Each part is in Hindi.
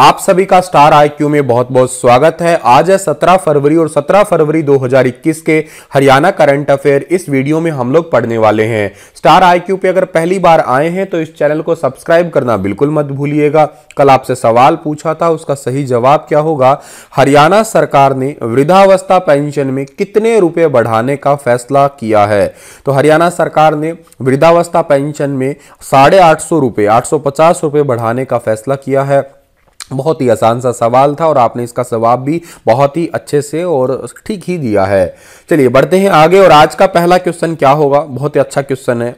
आप सभी का स्टार आई क्यू में बहुत बहुत स्वागत है आज है 17 फरवरी और 17 फरवरी 2021 के हरियाणा करंट अफेयर इस वीडियो में हम लोग पढ़ने वाले हैं स्टार आई क्यू पे अगर पहली बार आए हैं तो इस चैनल को सब्सक्राइब करना बिल्कुल मत भूलिएगा कल आपसे सवाल पूछा था उसका सही जवाब क्या होगा हरियाणा सरकार ने वृद्धावस्था पेंशन में कितने रुपए बढ़ाने का फैसला किया है तो हरियाणा सरकार ने वृद्धावस्था पेंशन में साढ़े आठ सौ आठ सौ पचास बढ़ाने का फैसला किया है बहुत ही आसान सा सवाल था और आपने इसका जवाब भी बहुत ही अच्छे से और ठीक ही दिया है चलिए बढ़ते हैं आगे और आज का पहला क्वेश्चन क्या होगा बहुत ही अच्छा क्वेश्चन है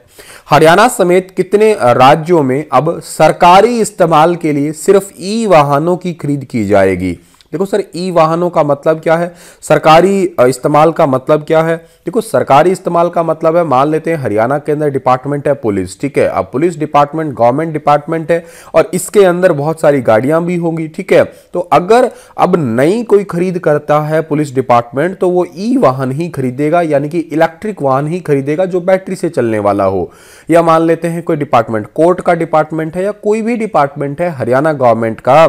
हरियाणा समेत कितने राज्यों में अब सरकारी इस्तेमाल के लिए सिर्फ ई वाहनों की खरीद की जाएगी देखो सर ई वाहनों का मतलब क्या है सरकारी इस्तेमाल का मतलब क्या है देखो सरकारी इस्तेमाल का मतलब है मान लेते हैं हरियाणा के अंदर डिपार्टमेंट है पुलिस ठीक है अब पुलिस डिपार्टमेंट गवर्नमेंट डिपार्टमेंट है और इसके अंदर बहुत सारी गाड़ियां भी होंगी ठीक है तो अगर अब नई कोई खरीद करता है पुलिस डिपार्टमेंट तो वो ई वाहन ही खरीदेगा यानी कि इलेक्ट्रिक वाहन ही खरीदेगा जो बैटरी से चलने वाला हो या मान लेते हैं कोई डिपार्टमेंट कोर्ट का डिपार्टमेंट है या कोई भी डिपार्टमेंट है हरियाणा गवर्नमेंट का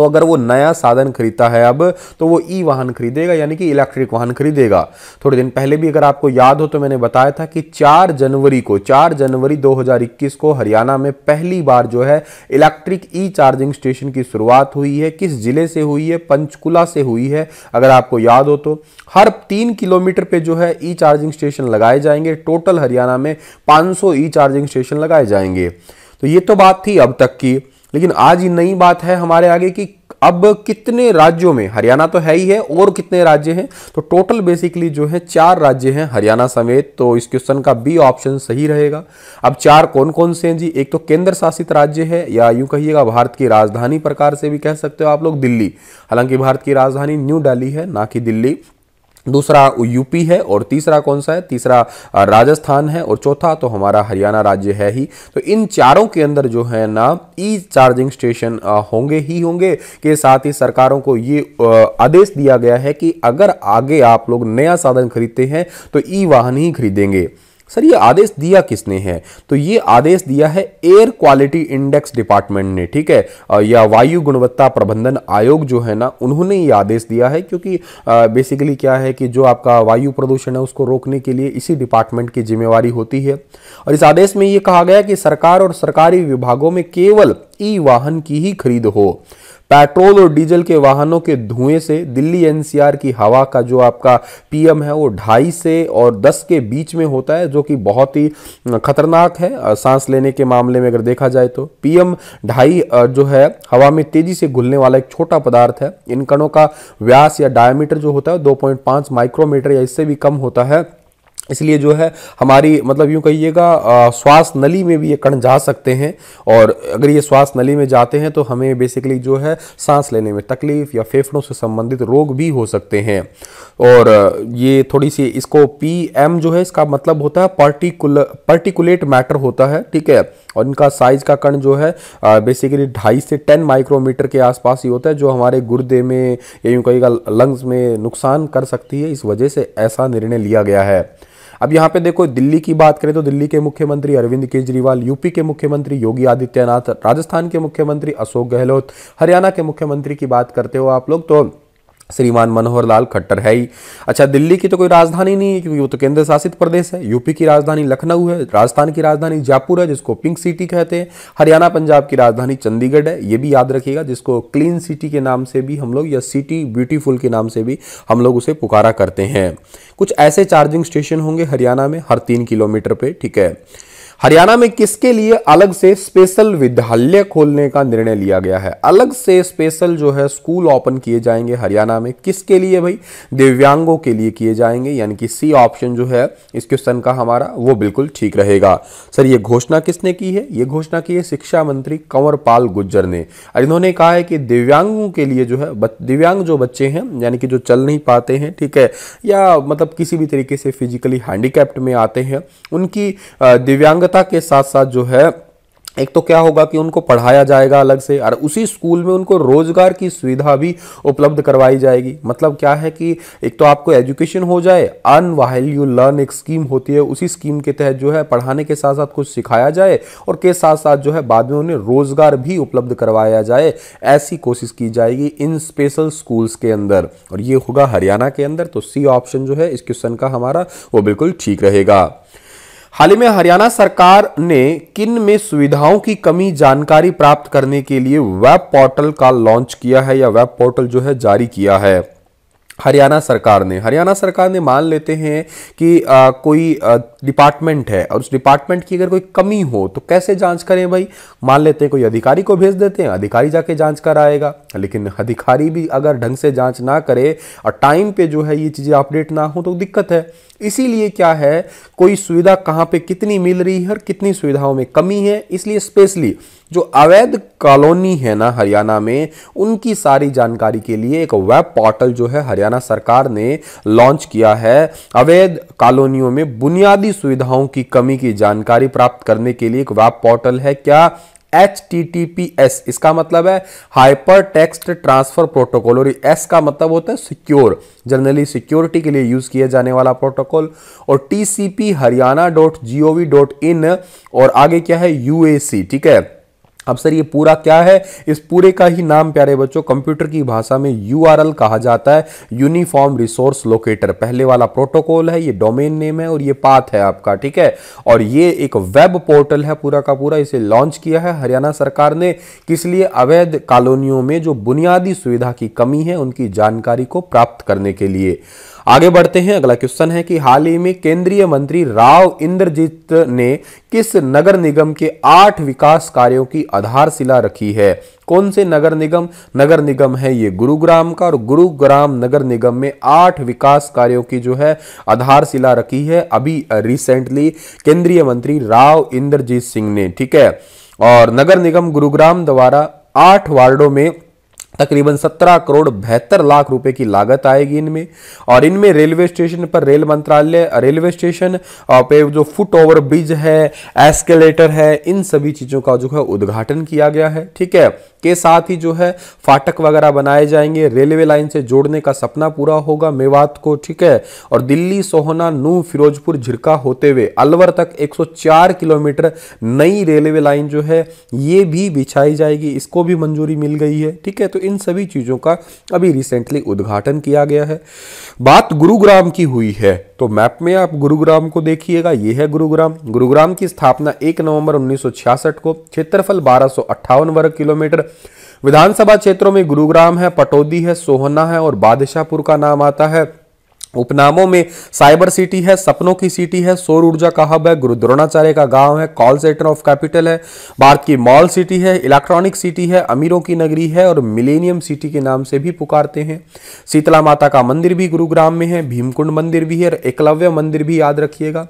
तो अगर वो नया साधन खरीदता है अब तो वो ई वाहन खरीदेगा यानी कि इलेक्ट्रिक वाहन खरीदेगा थोड़े दिन पहले भी अगर आपको याद हो तो मैंने बताया था कि 4 जनवरी को 4 जनवरी 2021 को हरियाणा में पहली बार जो है इलेक्ट्रिक ई चार्जिंग स्टेशन की शुरुआत हुई है किस जिले से हुई है पंचकुला से हुई है अगर आपको याद हो तो हर तीन किलोमीटर पे जो है ई चार्जिंग स्टेशन लगाए जाएंगे टोटल हरियाणा में 500 ई चार्जिंग स्टेशन लगाए जाएंगे तो ये तो बात थी अब तक की लेकिन आज ये नई बात है हमारे आगे कि अब कितने राज्यों में हरियाणा तो है ही है और कितने राज्य हैं तो टोटल बेसिकली जो है चार राज्य हैं हरियाणा समेत तो इस क्वेश्चन का बी ऑप्शन सही रहेगा अब चार कौन कौन से हैं जी एक तो केंद्र शासित राज्य है या यूं कहिएगा भारत की राजधानी प्रकार से भी कह सकते हो आप लोग दिल्ली हालांकि भारत की राजधानी न्यू डेली है ना कि दिल्ली दूसरा यूपी है और तीसरा कौन सा है तीसरा राजस्थान है और चौथा तो हमारा हरियाणा राज्य है ही तो इन चारों के अंदर जो है ना ई चार्जिंग स्टेशन होंगे ही होंगे के साथ ही सरकारों को ये आदेश दिया गया है कि अगर आगे आप लोग नया साधन खरीदते हैं तो ई वाहन ही खरीदेंगे सर ये आदेश दिया किसने है तो ये आदेश दिया है एयर क्वालिटी इंडेक्स डिपार्टमेंट ने ठीक है या वायु गुणवत्ता प्रबंधन आयोग जो है ना उन्होंने ये आदेश दिया है क्योंकि बेसिकली क्या है कि जो आपका वायु प्रदूषण है उसको रोकने के लिए इसी डिपार्टमेंट की जिम्मेवारी होती है और इस आदेश में ये कहा गया कि सरकार और सरकारी विभागों में केवल ई वाहन की ही खरीद हो पेट्रोल और डीजल के वाहनों के धुएं से दिल्ली एनसीआर की हवा का जो आपका पीएम है वो ढाई से और दस के बीच में होता है जो कि बहुत ही खतरनाक है सांस लेने के मामले में अगर देखा जाए तो पीएम ढाई जो है हवा में तेजी से घुलने वाला एक छोटा पदार्थ है इन कणों का व्यास या डायमीटर जो होता है दो माइक्रोमीटर या इससे भी कम होता है इसलिए जो है हमारी मतलब यूँ कहिएगा श्वास नली में भी ये कण जा सकते हैं और अगर ये श्वास नली में जाते हैं तो हमें बेसिकली जो है सांस लेने में तकलीफ या फेफड़ों से संबंधित रोग भी हो सकते हैं और ये थोड़ी सी इसको पी एम जो है इसका मतलब होता है पर्टिकुलर पर्टिकुलेट मैटर होता है ठीक है और इनका साइज का कण जो है बेसिकली ढाई से टेन माइक्रोमीटर के आसपास ही होता है जो हमारे गुर्दे में या यूँ कहिएगा लंग्स में नुकसान कर सकती है इस वजह से ऐसा निर्णय लिया गया है अब यहाँ पे देखो दिल्ली की बात करें तो दिल्ली के मुख्यमंत्री अरविंद केजरीवाल यूपी के मुख्यमंत्री योगी आदित्यनाथ राजस्थान के मुख्यमंत्री अशोक गहलोत हरियाणा के मुख्यमंत्री की बात करते हो आप लोग तो श्रीमान मनोहर लाल खट्टर है ही अच्छा दिल्ली की तो कोई राजधानी नहीं है क्योंकि वो तो केंद्र शासित प्रदेश है यूपी की राजधानी लखनऊ है राजस्थान की राजधानी जयपुर है जिसको पिंक सिटी कहते हैं हरियाणा पंजाब की राजधानी चंडीगढ़ है ये भी याद रखिएगा जिसको क्लीन सिटी के नाम से भी हम लोग या सिटी ब्यूटीफुल के नाम से भी हम लोग उसे पुकारा करते हैं कुछ ऐसे चार्जिंग स्टेशन होंगे हरियाणा में हर तीन किलोमीटर पर ठीक है हरियाणा में किसके लिए अलग से स्पेशल विद्यालय खोलने का निर्णय लिया गया है अलग से स्पेशल जो है स्कूल ओपन किए जाएंगे हरियाणा में किसके लिए भाई दिव्यांगों के लिए किए जाएंगे यानी कि सी ऑप्शन जो है इस क्वेश्चन का हमारा वो बिल्कुल ठीक रहेगा सर ये घोषणा किसने की है ये घोषणा की है शिक्षा मंत्री कंवर पाल गुज्जर ने और इन्होंने कहा है कि दिव्यांगों के लिए जो है दिव्यांग जो बच्चे हैं यानी कि जो चल नहीं पाते हैं ठीक है या मतलब किसी भी तरीके से फिजिकली हैंडीकैप्ट में आते हैं उनकी दिव्यांग मान्यता के साथ साथ जो है एक तो क्या होगा कि उनको पढ़ाया जाएगा अलग से और उसी स्कूल में उनको रोजगार की सुविधा भी उपलब्ध करवाई जाएगी मतलब क्या है कि एक तो आपको एजुकेशन हो जाए अन वाइल यू लर्न एक स्कीम होती है उसी स्कीम के तहत जो है पढ़ाने के साथ साथ कुछ सिखाया जाए और के साथ साथ जो है बाद में उन्हें रोजगार भी उपलब्ध करवाया जाए ऐसी कोशिश की जाएगी इन स्पेशल स्कूल्स के अंदर और ये होगा हरियाणा के अंदर तो सी ऑप्शन जो है इस क्वेश्चन का हमारा वो बिल्कुल ठीक रहेगा हाल ही में हरियाणा सरकार ने किन में सुविधाओं की कमी जानकारी प्राप्त करने के लिए वेब पोर्टल का लॉन्च किया है या वेब पोर्टल जो है जारी किया है हरियाणा सरकार ने हरियाणा सरकार ने मान लेते हैं कि आ, कोई डिपार्टमेंट है और उस डिपार्टमेंट की अगर कोई कमी हो तो कैसे जांच करें भाई मान लेते हैं कोई अधिकारी को भेज देते हैं अधिकारी जाके जांच कराएगा लेकिन अधिकारी भी अगर ढंग से जांच ना करे और टाइम पे जो है ये चीज़ें अपडेट ना हो तो दिक्कत है इसीलिए क्या है कोई सुविधा कहाँ पर कितनी मिल रही है और कितनी सुविधाओं में कमी है इसलिए स्पेशली जो अवैध कॉलोनी है ना हरियाणा में उनकी सारी जानकारी के लिए एक वेब पोर्टल जो है हरियाणा सरकार ने लॉन्च किया है अवैध कॉलोनियों में बुनियादी सुविधाओं की कमी की जानकारी प्राप्त करने के लिए एक वेब पोर्टल है क्या H T T P S इसका मतलब है हाइपर टेक्स्ट ट्रांसफर प्रोटोकॉल और एस का मतलब होता है सिक्योर जनरली सिक्योरिटी के लिए यूज किया जाने वाला प्रोटोकॉल और T C P Haryana dot G O V dot in और आगे क्या है यू ए सी ठीक है अब सर ये पूरा क्या है इस पूरे का ही नाम प्यारे बच्चों कंप्यूटर की भाषा में यू कहा जाता है यूनिफॉर्म रिसोर्स लोकेटर पहले वाला प्रोटोकॉल है ये डोमेन नेम है और ये पाथ है आपका ठीक है और ये एक वेब पोर्टल है पूरा का पूरा इसे लॉन्च किया है हरियाणा सरकार ने किस लिए अवैध कॉलोनियों में जो बुनियादी सुविधा की कमी है उनकी जानकारी को प्राप्त करने के लिए आगे बढ़ते हैं अगला क्वेश्चन है कि हाल ही में केंद्रीय मंत्री राव इंद्रजीत ने किस नगर निगम के आठ विकास कार्यों की आधारशिला रखी है कौन से नगर निगम नगर निगम है ये गुरुग्राम का और गुरुग्राम नगर निगम में आठ विकास कार्यों की जो है आधारशिला रखी है अभी रिसेंटली केंद्रीय मंत्री राव इंद्रजीत सिंह ने ठीक है और नगर निगम गुरुग्राम द्वारा आठ वार्डों में तकरीबन 17 करोड़ बहत्तर लाख रुपए की लागत आएगी इनमें और इनमें रेलवे स्टेशन पर रेल मंत्रालय रेलवे स्टेशन पे जो फुट ओवर ब्रिज है एस्केलेटर है इन सभी चीज़ों का जो है उद्घाटन किया गया है ठीक है के साथ ही जो है फाटक वगैरह बनाए जाएंगे रेलवे लाइन से जोड़ने का सपना पूरा होगा मेवात को ठीक है और दिल्ली सोहना नू फिरोजपुर झिरका होते हुए अलवर तक 104 किलोमीटर नई रेलवे लाइन जो है ये भी बिछाई जाएगी इसको भी मंजूरी मिल गई है ठीक है तो इन सभी चीज़ों का अभी रिसेंटली उद्घाटन किया गया है बात गुरुग्राम की हुई है तो मैप में आप गुरुग्राम को देखिएगा ये है गुरुग्राम गुरुग्राम की स्थापना एक नवंबर उन्नीस को क्षेत्रफल बारह वर्ग किलोमीटर विधानसभा क्षेत्रों में गुरुग्राम है पटोदी है सोहना है और बादशाहपुर का नाम आता है उपनामों में साइबर सिटी है सपनों की सिटी है सौर ऊर्जा का हब है गुरु द्रोणाचार्य का गांव है कॉल सेंटर ऑफ कैपिटल है भारत की मॉल सिटी है इलेक्ट्रॉनिक सिटी है अमीरों की नगरी है और मिलेनियम सिटी के नाम से भी पुकारते हैं शीतला माता का मंदिर भी गुरुग्राम में है भीमकुंड मंदिर भी है और एकलव्य मंदिर भी याद रखिएगा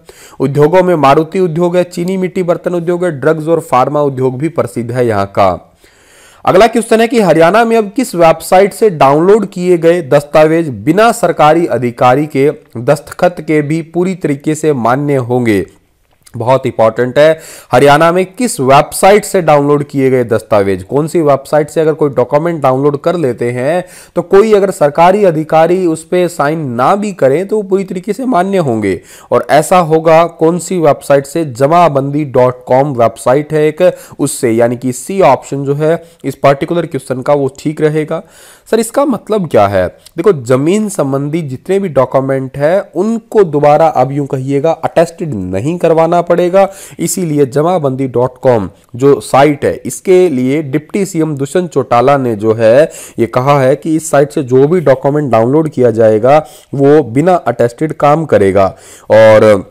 उद्योगों में मारुति उद्योग है चीनी मिट्टी बर्तन उद्योग है ड्रग्स और फार्मा उद्योग भी प्रसिद्ध है यहाँ का अगला क्वेश्चन है कि हरियाणा में अब किस वेबसाइट से डाउनलोड किए गए दस्तावेज बिना सरकारी अधिकारी के दस्तखत के भी पूरी तरीके से मान्य होंगे बहुत इंपॉर्टेंट है हरियाणा में किस वेबसाइट से डाउनलोड किए गए दस्तावेज कौन सी वेबसाइट से अगर कोई डॉक्यूमेंट डाउनलोड कर लेते हैं तो कोई अगर सरकारी अधिकारी उस पर साइन ना भी करें तो वो पूरी तरीके से मान्य होंगे और ऐसा होगा कौन सी वेबसाइट से जमाबंदी डॉट कॉम वेबसाइट है एक उससे यानी कि सी ऑप्शन जो है इस पर्टिकुलर क्वेश्चन का वो ठीक रहेगा सर इसका मतलब क्या है देखो जमीन संबंधी जितने भी डॉक्यूमेंट है उनको दोबारा अब यूं कहिएगा अटेस्टेड नहीं करवाना करना पड़ेगा इसीलिए जमाबंदी डॉट कॉम जो साइट है इसके लिए डिप्टी सीएम दुष्यंत चौटाला ने जो है ये कहा है कि इस साइट से जो भी डॉक्यूमेंट डाउनलोड किया जाएगा वो बिना अटेस्टेड काम करेगा और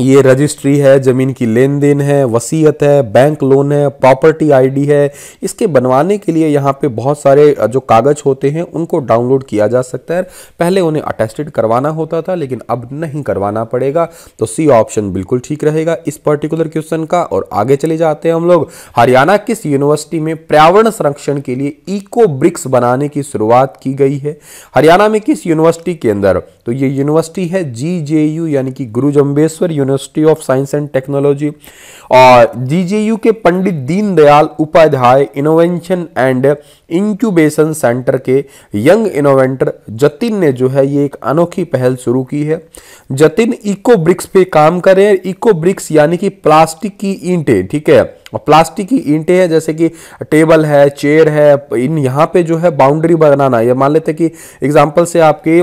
ये रजिस्ट्री है ज़मीन की लेन देन है वसीयत है बैंक लोन है प्रॉपर्टी आईडी है इसके बनवाने के लिए यहाँ पे बहुत सारे जो कागज़ होते हैं उनको डाउनलोड किया जा सकता है पहले उन्हें अटेस्टेड करवाना होता था लेकिन अब नहीं करवाना पड़ेगा तो सी ऑप्शन बिल्कुल ठीक रहेगा इस पर्टिकुलर क्वेश्चन का और आगे चले जाते हैं हम लोग हरियाणा किस यूनिवर्सिटी में पर्यावरण संरक्षण के लिए इको ब्रिक्स बनाने की शुरुआत की गई है हरियाणा में किस यूनिवर्सिटी के अंदर तो ये यूनिवर्सिटी है जी जे यू यानी कि Guru Jambheshwar University of Science and Technology और जी जे यू के Pandit Deendayal Upadhyay Innovation and Incubation Centre के यंग इनोवेंटर जतिन ने जो है ये एक अनोखी पहल शुरू की है जतिन इको ब्रिक्स पे काम कर रहे हैं इको ब्रिक्स यानी कि प्लास्टिक की ईंटें ठीक है और प्लास्टिक की ईंटें हैं जैसे कि टेबल है चेयर है इन यहाँ पे जो है बाउंड्री बनाना है मान लेते कि एग्जाम्पल से आपके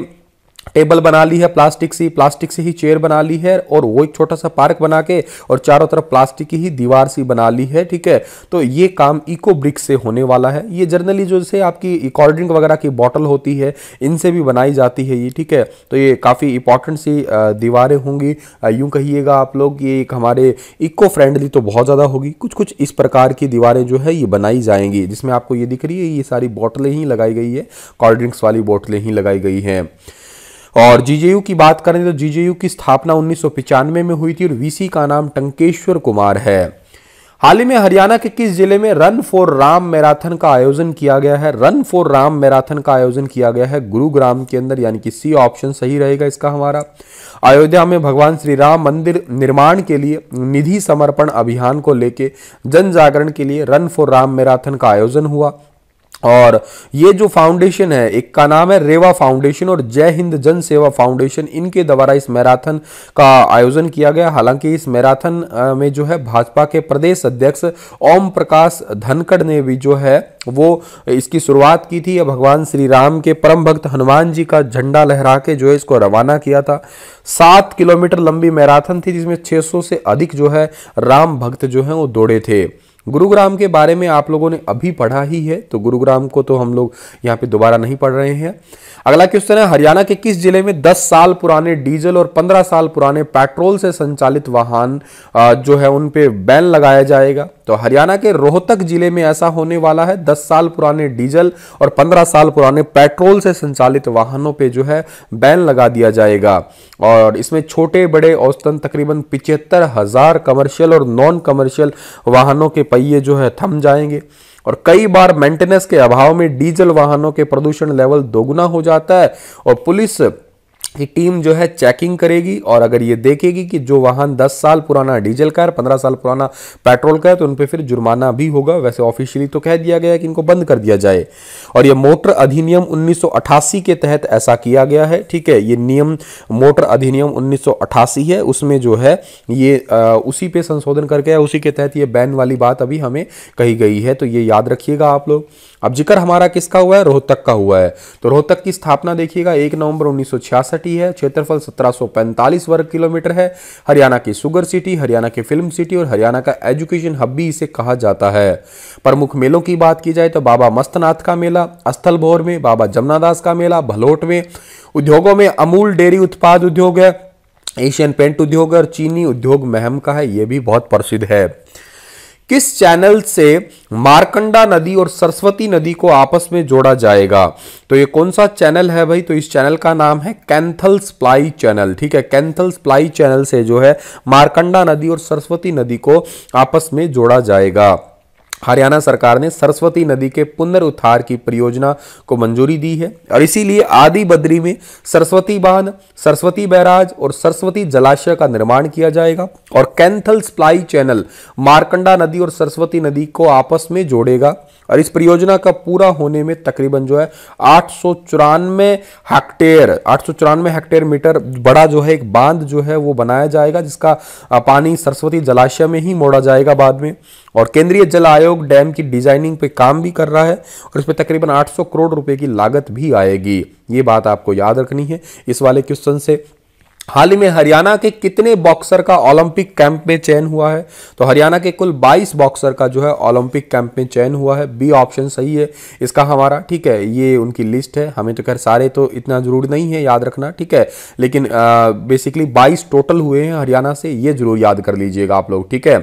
टेबल बना ली है प्लास्टिक से प्लास्टिक से ही चेयर बना ली है और वो एक छोटा सा पार्क बना के और चारों तरफ प्लास्टिक की ही दीवार सी बना ली है ठीक है तो ये काम इको ब्रिक्स से होने वाला है ये जर्नली जो से आपकी कोल्ड ड्रिंक वगैरह की बॉटल होती है इनसे भी बनाई जाती है ये ठीक है तो ये काफ़ी इंपॉर्टेंट सी दीवारें होंगी यूँ कहिएगा आप लोग ये एक हमारे इको फ्रेंडली तो बहुत ज़्यादा होगी कुछ कुछ इस प्रकार की दीवारें जो है ये बनाई जाएंगी जिसमें आपको ये दिख रही है ये सारी बॉटलें ही लगाई गई है कोल्ड ड्रिंक्स वाली बॉटलें ही लगाई गई हैं और जीजेयू की बात करें तो जीजेयू की स्थापना उन्नीस में हुई थी और वीसी का नाम टंकेश्वर कुमार है हाल ही में हरियाणा के किस जिले में रन फॉर राम मैराथन का आयोजन किया गया है रन फॉर राम मैराथन का आयोजन किया गया है गुरुग्राम के अंदर यानी कि सी ऑप्शन सही रहेगा इसका हमारा अयोध्या में भगवान श्री राम मंदिर निर्माण के लिए निधि समर्पण अभियान को लेके जन जागरण के लिए रन फॉर राम मैराथन का आयोजन हुआ और ये जो फाउंडेशन है एक का नाम है रेवा फाउंडेशन और जय हिंद जन सेवा फाउंडेशन इनके द्वारा इस मैराथन का आयोजन किया गया हालांकि इस मैराथन में जो है भाजपा के प्रदेश अध्यक्ष ओम प्रकाश धनखड़ ने भी जो है वो इसकी शुरुआत की थी भगवान श्री राम के परम भक्त हनुमान जी का झंडा लहरा के जो है इसको रवाना किया था सात किलोमीटर लंबी मैराथन थी जिसमें छः से अधिक जो है राम भक्त जो हैं वो दौड़े थे गुरुग्राम के बारे में आप लोगों ने अभी पढ़ा ही है तो गुरुग्राम को तो हम लोग यहाँ पे दोबारा नहीं पढ़ रहे हैं अगला क्वेश्चन है हरियाणा के किस जिले में 10 साल पुराने डीजल और 15 साल पुराने पेट्रोल से संचालित वाहन जो है उन पे बैन लगाया जाएगा तो हरियाणा के रोहतक जिले में ऐसा होने वाला है 10 साल पुराने डीजल और 15 साल पुराने पेट्रोल से संचालित वाहनों पे जो है बैन लगा दिया जाएगा और इसमें छोटे बड़े औसतन तकरीबन पिचहत्तर हजार कमर्शियल और नॉन कमर्शियल वाहनों के पहिए जो है थम जाएंगे और कई बार मेंटेनेंस के अभाव में डीजल वाहनों के प्रदूषण लेवल दोगुना हो जाता है और पुलिस ये टीम जो है चेकिंग करेगी और अगर ये देखेगी कि जो वाहन 10 साल पुराना डीजल का है 15 साल पुराना पेट्रोल का है तो उन पर फिर जुर्माना भी होगा वैसे ऑफिशियली तो कह दिया गया है कि इनको बंद कर दिया जाए और ये मोटर अधिनियम 1988 के तहत ऐसा किया गया है ठीक है ये नियम मोटर अधिनियम 1988 है उसमें जो है ये आ, उसी पर संशोधन करके उसी के तहत ये बैन वाली बात अभी हमें कही गई है तो ये याद रखिएगा आप लोग अब जिक्र हमारा किसका हुआ है रोहतक का हुआ है तो रोहतक की स्थापना देखिएगा एक नवंबर उन्नीस सिटी है क्षेत्रफल 1745 वर्ग किलोमीटर है हरियाणा की सुगर सिटी हरियाणा की फिल्म सिटी और हरियाणा का एजुकेशन हब भी इसे कहा जाता है प्रमुख मेलों की बात की जाए तो बाबा मस्तनाथ का मेला भोर में बाबा जमुनादास का मेला भलोट में उद्योगों में अमूल डेयरी उत्पाद उद्योग है एशियन पेंट उद्योग और चीनी उद्योग महम का है ये भी बहुत प्रसिद्ध है किस चैनल से मारकंडा नदी और सरस्वती नदी को आपस में जोड़ा जाएगा तो ये कौन सा चैनल है भाई तो इस चैनल का नाम है कैंथल स्प्लाई चैनल ठीक है कैंथल स्प्लाई चैनल से जो है मारकंडा नदी और सरस्वती नदी को आपस में जोड़ा जाएगा हरियाणा सरकार ने सरस्वती नदी के पुनरुत्थार की परियोजना को मंजूरी दी है और इसीलिए आदि बद्री में सरस्वती बांध सरस्वती बैराज और सरस्वती जलाशय का निर्माण किया जाएगा और कैंथल स्प्लाई चैनल मारकंडा नदी और सरस्वती नदी को आपस में जोड़ेगा और इस परियोजना का पूरा होने में तकरीबन जो है आठ हेक्टेयर आठ हेक्टेयर मीटर बड़ा जो है एक बांध जो है वो बनाया जाएगा जिसका पानी सरस्वती जलाशय में ही मोड़ा जाएगा बाद में और केंद्रीय जल आयोग आयोग डैम की डिजाइनिंग पे काम भी कर रहा है और इस पर तकरीबन 800 करोड़ रुपए की लागत भी आएगी ये बात आपको याद रखनी है इस वाले क्वेश्चन से हाल ही में हरियाणा के कितने बॉक्सर का ओलंपिक कैंप में चयन हुआ है तो हरियाणा के कुल 22 बॉक्सर का जो है ओलंपिक कैंप में चयन हुआ है बी ऑप्शन सही है इसका हमारा ठीक है ये उनकी लिस्ट है हमें तो खैर सारे तो इतना जरूर नहीं है याद रखना ठीक है लेकिन आ, बेसिकली 22 टोटल हुए हैं हरियाणा से ये जरूर याद कर लीजिएगा आप लोग ठीक है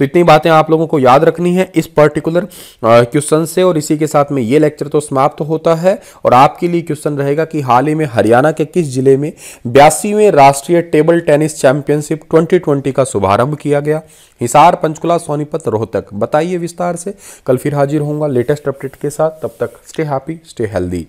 तो इतनी बातें आप लोगों को याद रखनी है इस पर्टिकुलर क्वेश्चन से और इसी के साथ में ये लेक्चर तो समाप्त तो होता है और आपके लिए क्वेश्चन रहेगा कि हाल ही में हरियाणा के किस जिले में बयासीवें राष्ट्रीय टेबल टेनिस चैंपियनशिप ट्वेंटी का शुभारंभ किया गया हिसार पंचकुला सोनीपत रोहतक बताइए विस्तार से कल फिर हाजिर होंगे लेटेस्ट अपडेट के साथ तब तक स्टे हैप्पी स्टे हेल्दी